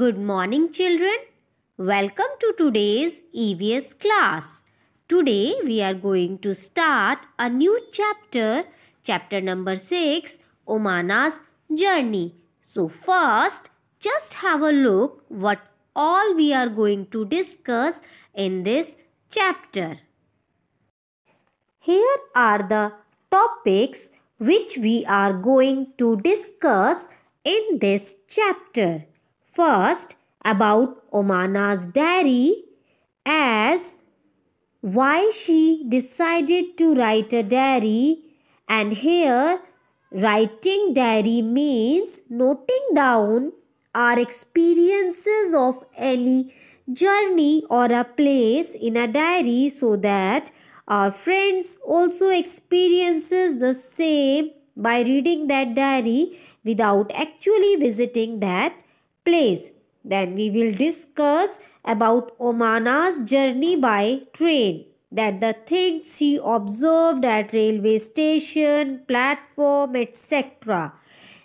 Good morning children. Welcome to today's EVS class. Today we are going to start a new chapter, chapter number 6, Omana's journey. So first just have a look what all we are going to discuss in this chapter. Here are the topics which we are going to discuss in this chapter. First, about Omana's diary as why she decided to write a diary and here writing diary means noting down our experiences of any journey or a place in a diary so that our friends also experiences the same by reading that diary without actually visiting that place. Then we will discuss about Omana's journey by train. That the things she observed at railway station, platform, etc.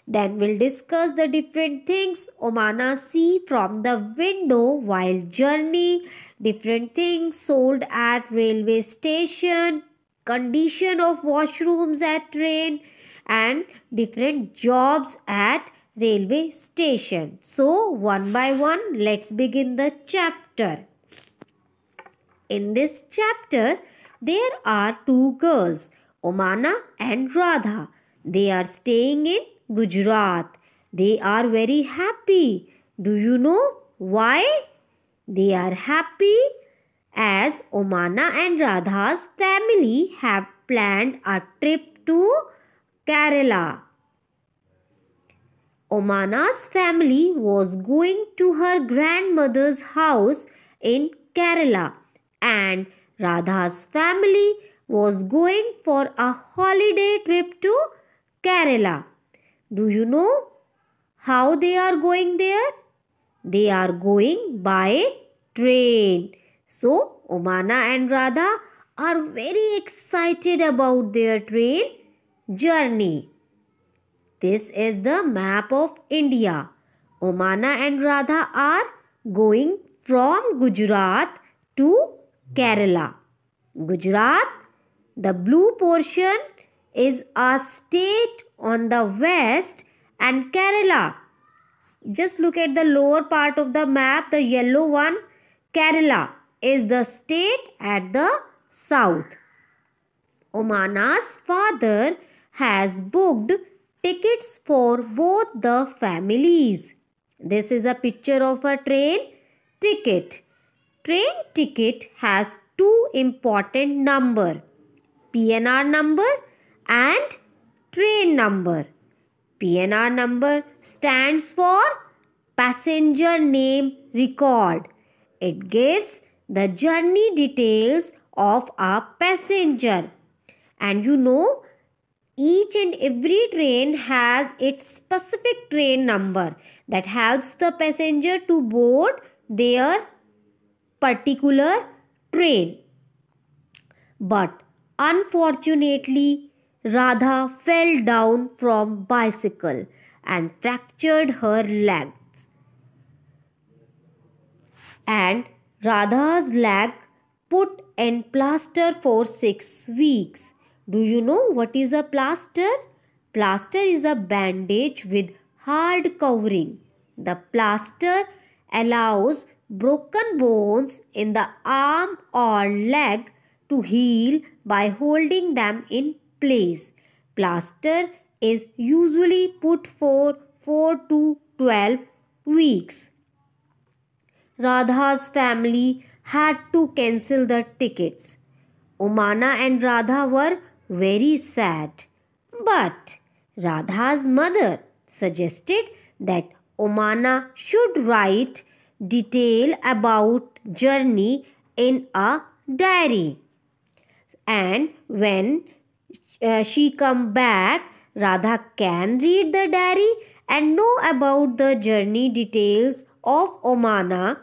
Then we'll discuss the different things Omana see from the window while journey, different things sold at railway station, condition of washrooms at train and different jobs at railway station. So, one by one, let's begin the chapter. In this chapter, there are two girls, Omana and Radha. They are staying in Gujarat. They are very happy. Do you know why? They are happy as Omana and Radha's family have planned a trip to Kerala. Omana's family was going to her grandmother's house in Kerala and Radha's family was going for a holiday trip to Kerala. Do you know how they are going there? They are going by train. So, Omana and Radha are very excited about their train journey. This is the map of India. Omana and Radha are going from Gujarat to Kerala. Gujarat, the blue portion is a state on the west and Kerala. Just look at the lower part of the map, the yellow one. Kerala is the state at the south. Omana's father has booked tickets for both the families. This is a picture of a train ticket. Train ticket has two important number PNR number and train number. PNR number stands for passenger name record. It gives the journey details of a passenger. And you know each and every train has its specific train number that helps the passenger to board their particular train. But unfortunately, Radha fell down from bicycle and fractured her legs. And Radha's leg put in plaster for 6 weeks do you know what is a plaster? Plaster is a bandage with hard covering. The plaster allows broken bones in the arm or leg to heal by holding them in place. Plaster is usually put for 4 to 12 weeks. Radha's family had to cancel the tickets. Umana and Radha were very sad. But Radha's mother suggested that Omana should write detail about journey in a diary. And when uh, she come back, Radha can read the diary and know about the journey details of Omana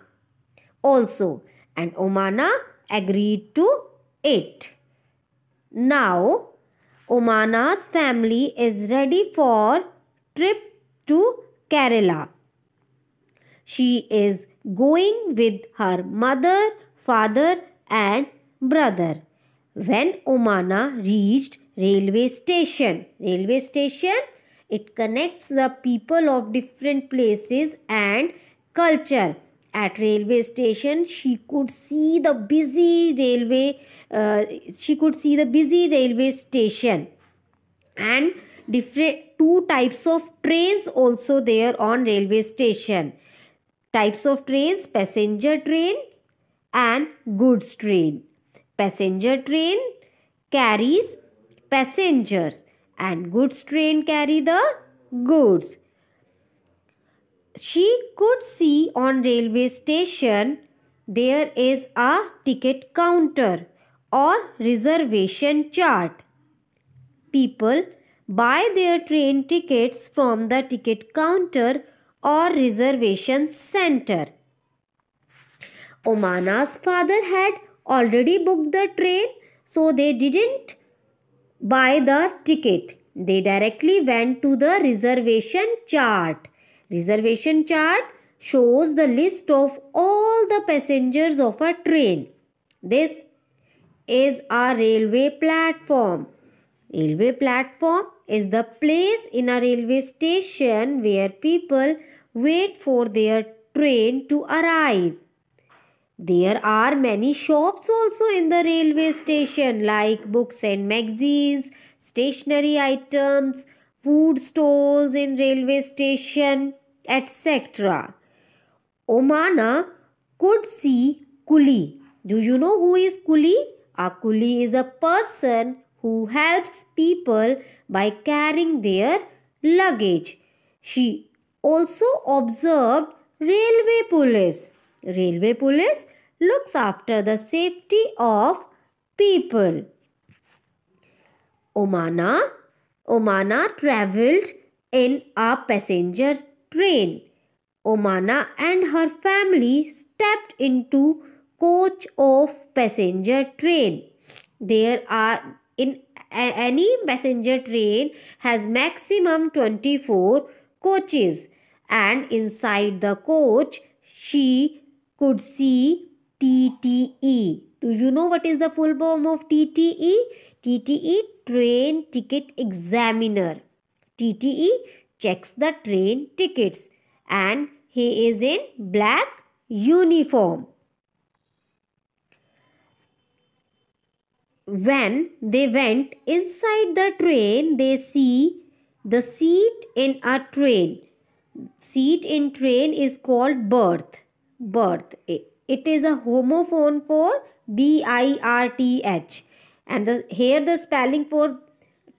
also. And Omana agreed to it. Now, Omana's family is ready for trip to Kerala. She is going with her mother, father and brother. When Omana reached railway station, railway station, it connects the people of different places and culture at railway station, she could see the busy railway. Uh, she could see the busy railway station, and different two types of trains also there on railway station. Types of trains: passenger trains and goods train. Passenger train carries passengers and goods train carry the goods she could see on railway station there is a ticket counter or reservation chart. People buy their train tickets from the ticket counter or reservation center. Omana's father had already booked the train so they didn't buy the ticket. They directly went to the reservation chart Reservation chart shows the list of all the passengers of a train. This is a railway platform. Railway platform is the place in a railway station where people wait for their train to arrive. There are many shops also in the railway station like books and magazines, stationery items, food stores in railway station, etc. Omana could see Kuli. Do you know who is Kuli? A Kuli is a person who helps people by carrying their luggage. She also observed railway police. Railway police looks after the safety of people. Omana Omana travelled in a passenger train. Omana and her family stepped into coach of passenger train. There are in any passenger train has maximum 24 coaches and inside the coach she could see TTE do you know what is the full form of TTE? TTE Train Ticket Examiner. TTE checks the train tickets and he is in black uniform. When they went inside the train, they see the seat in a train. Seat in train is called berth. Berth eh, it is a homophone for B-I-R-T-H. And the, here the spelling for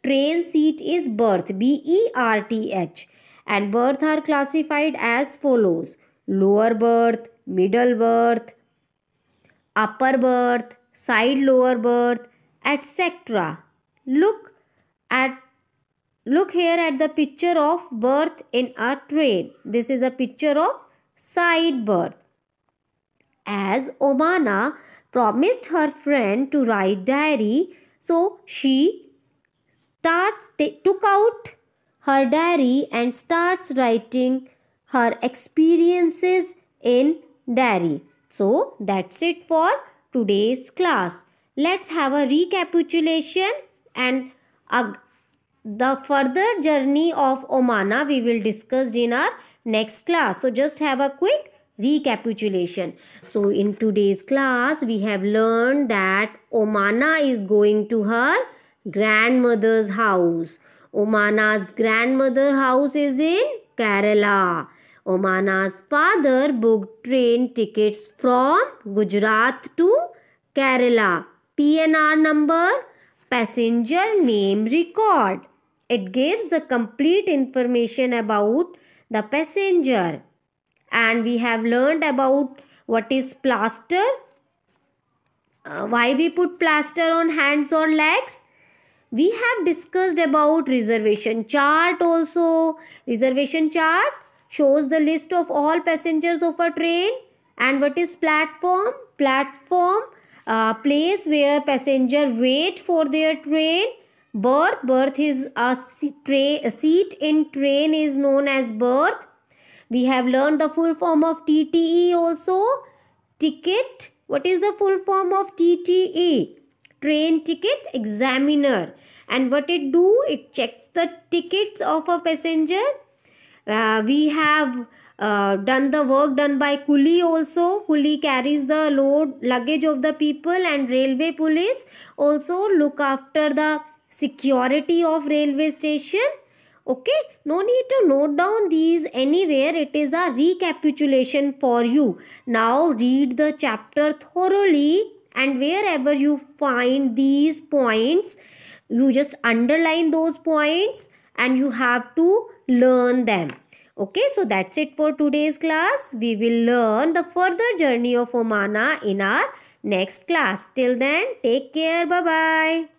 train seat is berth, B-E-R-T-H. And berth are classified as follows. Lower berth, middle berth, upper berth, side lower berth, etc. Look at look here at the picture of berth in a train. This is a picture of side berth as Omana promised her friend to write diary so she starts took out her diary and starts writing her experiences in diary. So that's it for today's class. Let's have a recapitulation and the further journey of Omana we will discuss in our next class. So just have a quick recapitulation. So in today's class, we have learned that Omana is going to her grandmother's house. Omana's grandmother house is in Kerala. Omana's father booked train tickets from Gujarat to Kerala. PNR number, passenger name record. It gives the complete information about the passenger and we have learned about what is plaster uh, why we put plaster on hands or legs we have discussed about reservation chart also reservation chart shows the list of all passengers of a train and what is platform platform uh, place where passenger wait for their train berth berth is a, tra- a seat in train is known as berth we have learned the full form of TTE also. Ticket. What is the full form of TTE? Train Ticket Examiner. And what it do? It checks the tickets of a passenger. Uh, we have uh, done the work done by coolie also coolie carries the load luggage of the people and railway police also look after the security of railway station okay no need to note down these anywhere it is a recapitulation for you now read the chapter thoroughly and wherever you find these points you just underline those points and you have to learn them okay so that's it for today's class we will learn the further journey of omana in our next class till then take care bye bye